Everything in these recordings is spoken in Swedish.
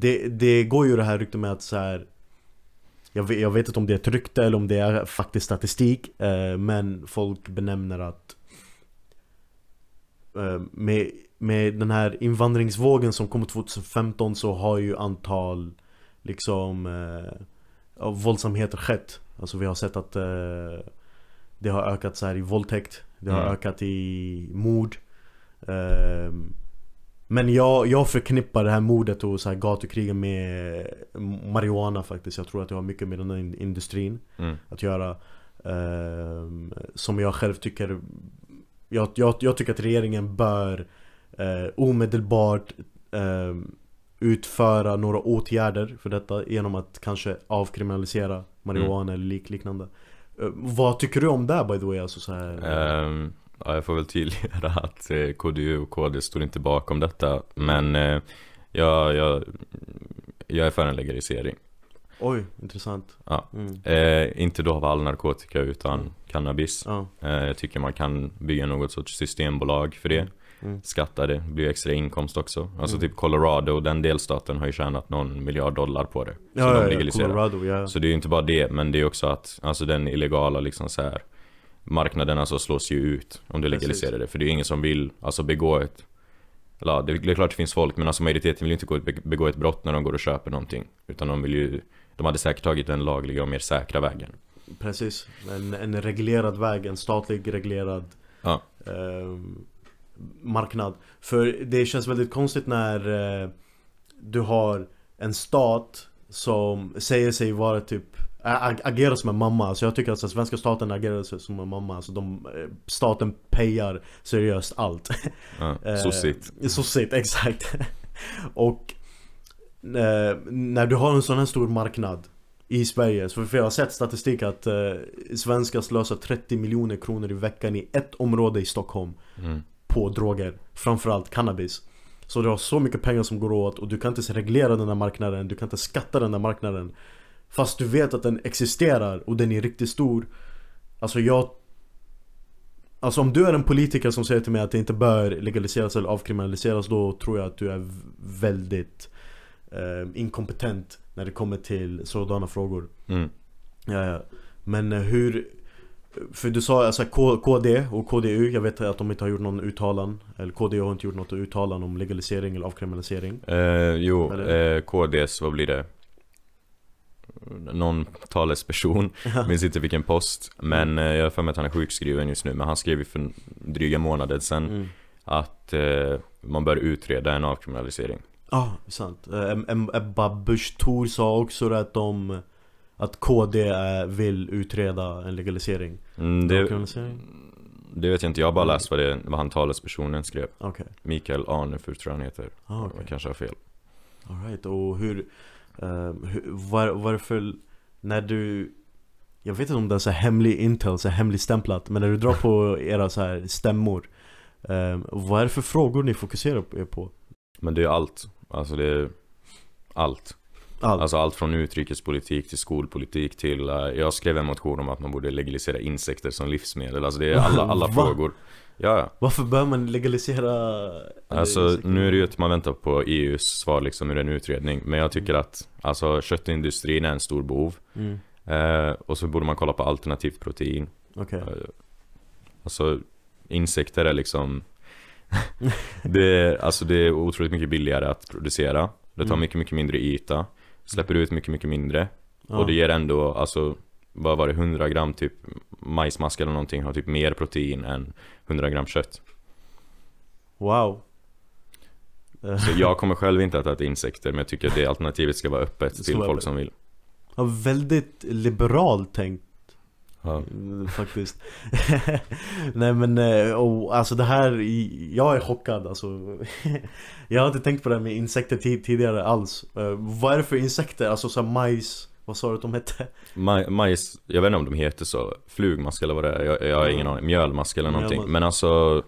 det, det går ju det här ryktet med att så här, jag vet, jag vet inte om det är ett rykte eller om det är faktiskt statistik eh, Men folk benämner att eh, med, med den här invandringsvågen som kom 2015 så har ju antal liksom eh, våldsamheter skett Alltså vi har sett att eh, det har ökat så här i våldtäkt Det har mm. ökat i mord eh, men jag, jag förknippar det här mordet och så här gatukrigen med marijuana faktiskt. Jag tror att det har mycket med den här industrin mm. att göra. Eh, som jag själv tycker jag, jag, jag, tycker att regeringen bör eh, omedelbart eh, utföra några åtgärder för detta genom att kanske avkriminalisera marijuana mm. eller lik, liknande. Eh, vad tycker du om det by the way? Alltså så här... Um, Ja, jag får väl tydliggöra att eh, KDU och KD står inte bakom detta, men eh, jag, jag, jag är för en legalisering. Oj, intressant. Ja. Mm. Eh, inte då av all narkotika utan mm. cannabis. Ja. Eh, jag tycker man kan bygga något sorts systembolag för det. Mm. mm. Skatta det, det blir extra inkomst också. Alltså mm. typ Colorado, den delstaten har ju tjänat någon miljard dollar på det. Ja, så ja, de legaliserar. Colorado, Så det är ju inte bara det, men det är också att alltså den illegala liksom så här marknaden alltså slås ju ut om du legaliserar Precis. det. För det är ju ingen som vill alltså begå ett... Eller, det är klart det finns folk men alltså majoriteten vill ju inte begå ett brott när de går och köper någonting. Utan de vill ju... De hade säkert tagit den lagliga och mer säkra vägen. Precis. En, en reglerad väg, en statlig reglerad ja. eh, marknad. För det känns väldigt konstigt när eh, du har en stat som säger sig vara typ agerar som en mamma. Alltså jag tycker att svenska staten agerar som en mamma. Alltså de, eh, staten pejar seriöst allt. Ja, eh, sossigt. sossigt, exakt. Och eh, när du har en sån här stor marknad i Sverige. för jag har sett statistik att svenskar slösar 30 miljoner kronor i veckan i ett område i Stockholm. Mm. På droger. Framförallt cannabis. Så du har så mycket pengar som går åt och du kan inte ens reglera den här marknaden. Du kan inte skatta den här marknaden. Fast du vet att den existerar och den är riktigt stor Alltså jag Alltså om du är en politiker som säger till mig att det inte bör legaliseras eller avkriminaliseras Då tror jag att du är väldigt eh, inkompetent när det kommer till sådana frågor mm. ja, ja. Men eh, hur För du sa alltså KD och KDU Jag vet att de inte har gjort någon uttalan Eller KD har inte gjort något uttalan om legalisering eller avkriminalisering eh, Jo, eh, KDs, vad blir det? någon talesperson, minns inte vilken post. Men mm. eh, jag har för mig att han är sjukskriven just nu, men han skrev ju för dryga månader sedan mm. att eh, man bör utreda en avkriminalisering. Ja, ah, sant. Ebba eh, eh, Busch Thor sa också att de att KD vill utreda en legalisering. Mm, det, avkriminalisering? det vet jag inte, jag har bara mm. läst vad, det, vad han talespersonen skrev. Okay. Mikael Arnefur tror jag han heter. Ah, okay. Jag kanske har fel. Alright, och hur Ehm, var, varför, när du jag vet inte om det är så hemlig intel, så hemligstämplat Men när du drar på era så här stämmor eh, Vad är det för frågor ni fokuserar på? Men det är allt Alltså det är allt allt. Alltså allt från utrikespolitik till skolpolitik till... Eh, jag skrev en motion om att man borde legalisera insekter som livsmedel. Alltså det är alla, alla frågor. Ja. Varför bör man legalisera? Eh, alltså nu är det ju att man väntar på EUs svar liksom ur en utredning. Men jag tycker mm. att alltså, köttindustrin är en stor bov. Mm. Eh, och så borde man kolla på alternativt protein. Okay. Eh, alltså insekter är liksom det, är, alltså, det är otroligt mycket billigare att producera. Det tar mm. mycket, mycket mindre yta släpper ut mycket, mycket mindre. Ja. Och det ger ändå, alltså, vad var det, 100 gram typ majsmask eller någonting har typ mer protein än 100 gram kött. Wow. Så jag kommer själv inte att äta insekter men jag tycker att det alternativet ska vara öppet ska till vara folk öppet. som vill. Ja, väldigt liberalt tänkt Ja. Eh, faktiskt. Nej men eh, och, alltså det här, jag är chockad alltså. jag har inte tänkt på det här med insekter tidigare alls. Eh, vad är det för insekter? Alltså såhär majs, vad sa du att de hette? Maj, majs, jag vet inte om de heter så. Flugmask eller vad det är. Jag, jag har ingen aning. Mjölmask eller någonting. Mjölmask. Men alltså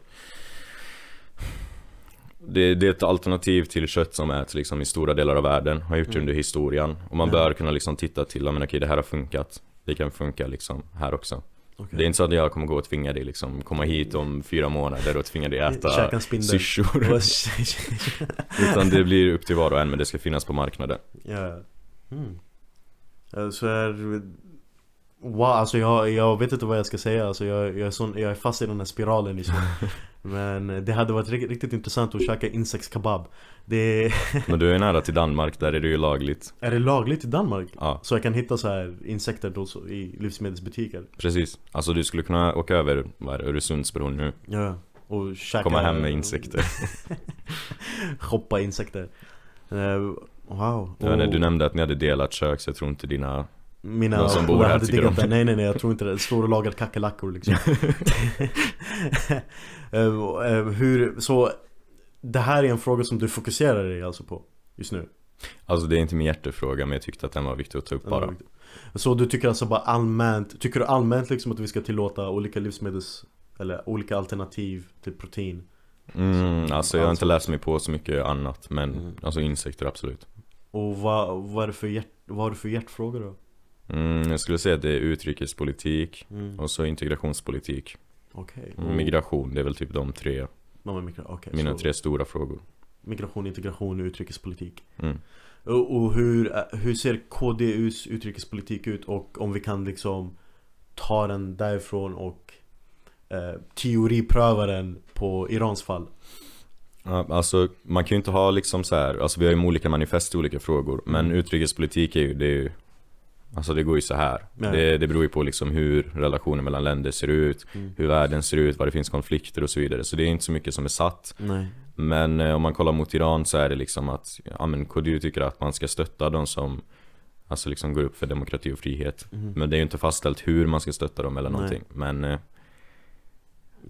det, det, är ett alternativ till kött som äts liksom i stora delar av världen, har gjort det mm. under historien. Och man bör kunna liksom titta till, men okej det här har funkat. Det kan funka liksom här också. Okay. Det är inte så att jag kommer gå och tvinga dig liksom komma hit om fyra månader och tvinga dig äta syrsor. Utan det blir upp till var och en men det ska finnas på marknaden. Ja. Mm. Så är Wow, alltså jag, jag vet inte vad jag ska säga. Alltså jag, jag, är sån, jag är fast i den här spiralen liksom. Men det hade varit riktigt, riktigt intressant att käka insektskebab. Det... Men du är nära till Danmark, där är det ju lagligt. Är det lagligt i Danmark? Ja. Så jag kan hitta så här insekter då i livsmedelsbutiker? Precis. Alltså du skulle kunna åka över vad Öresundsbron nu. Ja. Och käka... Komma hem med insekter. Shoppa insekter. Eh, wow. Och... Du nämnde att ni hade delat kök så jag tror inte dina mina De som bor här hade diggat det Nej nej nej jag tror inte det. Står och lagar kackerlackor liksom. Eh, eh, hur, så det här är en fråga som du fokuserar dig alltså på just nu? Alltså det är inte min hjärtefråga men jag tyckte att den var viktig att ta upp bara. Så du tycker alltså bara allmänt, tycker du allmänt liksom att vi ska tillåta olika livsmedels eller olika alternativ till protein? Mm, alltså jag har inte alltså- läst mig på så mycket annat men mm. alltså insekter absolut. Och vad, vad, är det för hjärt, vad har du för hjärtfrågor då? Mm, jag skulle säga att det är utrikespolitik mm. och så integrationspolitik. Okay. Mm. Migration, det är väl typ de tre. Okay, mina så... tre stora frågor. Migration, integration och utrikespolitik. Mm. Och, och, hur, hur ser KDUs utrikespolitik ut och om vi kan liksom ta den därifrån och eh, teoripröva den på Irans fall? Alltså man kan ju inte ha liksom så här, alltså vi har ju olika manifest i olika frågor Men mm. utrikespolitik är ju, det är ju Alltså det går ju så här. Det, det beror ju på liksom hur relationen mellan länder ser ut, mm. hur världen ser ut, var det finns konflikter och så vidare. Så det är inte så mycket som är satt. Nej. Men eh, om man kollar mot Iran så är det liksom att ja, men KDU tycker att man ska stötta de som alltså liksom går upp för demokrati och frihet. Mm. Men det är ju inte fastställt hur man ska stötta dem eller någonting. Nej. Men eh,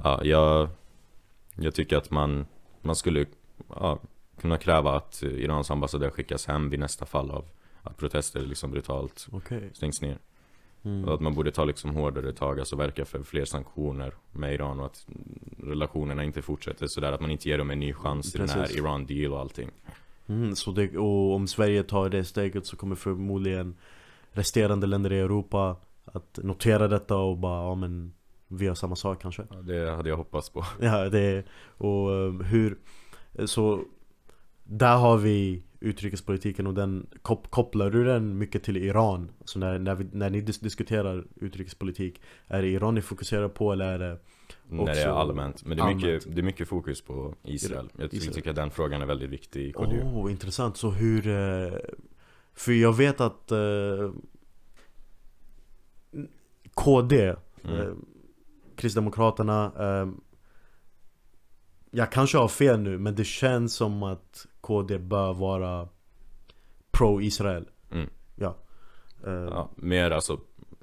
ja, jag, jag tycker att man, man skulle ja, kunna kräva att Irans ambassadör skickas hem vid nästa fall av att protester liksom brutalt okay. stängs ner. Mm. Och att man borde ta liksom hårdare tag, alltså verka för fler sanktioner med Iran och att relationerna inte fortsätter sådär. Att man inte ger dem en ny chans i den här Iran deal och allting. Mm, så det, och om Sverige tar det steget så kommer förmodligen resterande länder i Europa att notera detta och bara ja men vi gör samma sak kanske. Ja, det hade jag hoppats på. Ja, det, och eh, hur, så där har vi utrikespolitiken och den kop kopplar du den mycket till Iran? Så när, när, vi, när ni dis diskuterar utrikespolitik, är det Iran ni fokuserar på eller är det När det är allmänt, men det är, allmänt. Mycket, det är mycket fokus på Israel. Jag Israel. tycker att den frågan är väldigt viktig i KDU. Oh, intressant. Så hur... Eh, för jag vet att eh, KD, mm. Eh, Kristdemokraterna, jag kanske har fel nu men det känns som att KD bör vara pro-Israel mm. ja. Uh, ja, eh. mer alltså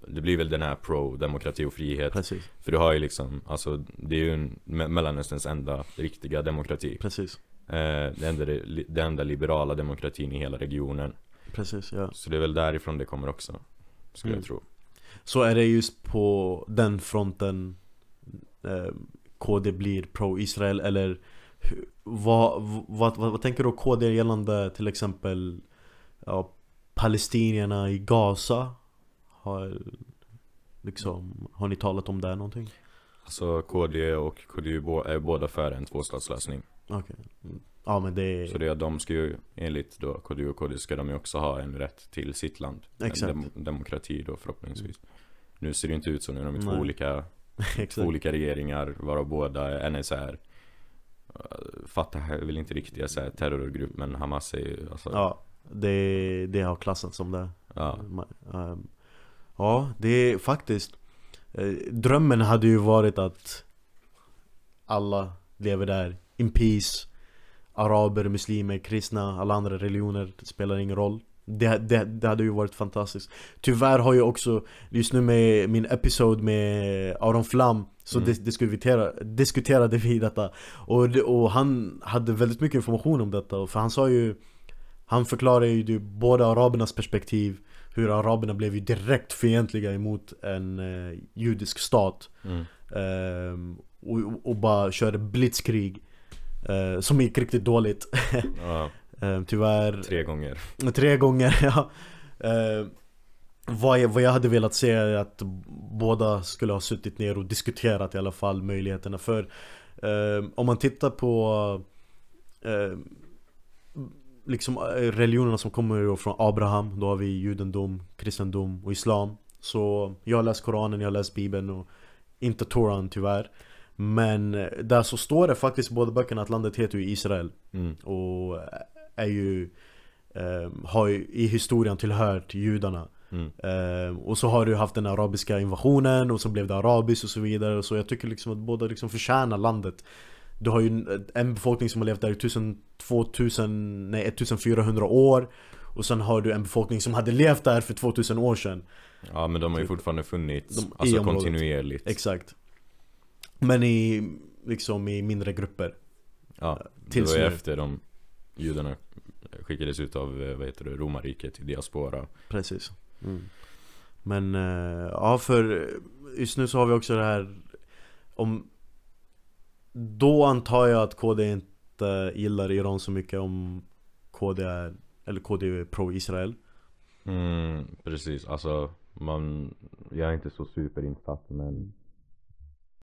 det blir väl den här pro-demokrati och frihet Precis. För du har ju liksom, alltså det är ju Mellanösterns enda riktiga demokrati Precis eh, den, enda, den enda liberala demokratin i hela regionen Precis, ja Så det är väl därifrån det kommer också Skulle mm. jag tro Så är det just på den fronten eh, KD blir pro-Israel eller vad, vad, vad, vad, tänker då KD gällande till exempel ja, palestinierna i Gaza? Har, liksom, har ni talat om det någonting? Alltså KD och KDU är båda för en tvåstatslösning. Okay. Mm. Ja, men det... Så det, är de ska ju enligt då KDU och KD ska de ju också ha en rätt till sitt land. Exakt. En dem demokrati då förhoppningsvis. Mm. Nu ser det ju inte ut så, nu de är två olika Två olika regeringar varav båda, en är så här eh, Fatah är väl inte riktigt så här terrorgrupp men Hamas är ju alltså... Ja, det, det har klassats som det Ja, ehm, ja det är faktiskt eh, Drömmen hade ju varit att alla lever där in peace Araber, muslimer, kristna, alla andra religioner spelar ingen roll det, det, det, hade ju varit fantastiskt Tyvärr har jag också, just nu med min episod med Aron Flam Så mm. diskutera, diskuterade vi detta och, och han hade väldigt mycket information om detta För han sa ju Han förklarade ju båda arabernas perspektiv Hur araberna blev ju direkt fientliga emot en eh, judisk stat mm. ehm, och, och, bara körde blitzkrig eh, Som gick riktigt dåligt ja. Eh, tyvärr Tre gånger Tre gånger, ja eh, vad jag, vad jag hade velat se är att båda skulle ha suttit ner och diskuterat i alla fall möjligheterna för eh, Om man tittar på liksom religionerna som kommer från Abraham Då har vi judendom, kristendom och islam Så jag har läst Koranen, jag har läst Bibeln och inte Toran tyvärr Men där så står det faktiskt i båda böckerna att landet heter ju Israel mm. Och är ju, um, har ju i historien tillhört judarna. Mm. Um, och så har du haft den arabiska invasionen och så blev det arabiskt och så vidare. Så jag tycker liksom att båda liksom förtjänar landet. Du har ju en befolkning som har levt där i 1000, 2000, nej 1400 år. Och sen har du en befolkning som hade levt där för 2000 år sedan. Ja men de har ju typ. fortfarande funnits, de, alltså kontinuerligt. Exakt. Men i, liksom i mindre grupper. Ja, det var ju efter de judarna skickades ut av eh, vad heter det, romarriket i diaspora. Precis. Mm. Men eh, ja, för just nu så har vi också det här om Då antar jag att KD inte gillar Iran så mycket om KD är, eller KD är pro-Israel. Mm, precis, alltså man, jag är inte så superinsatt men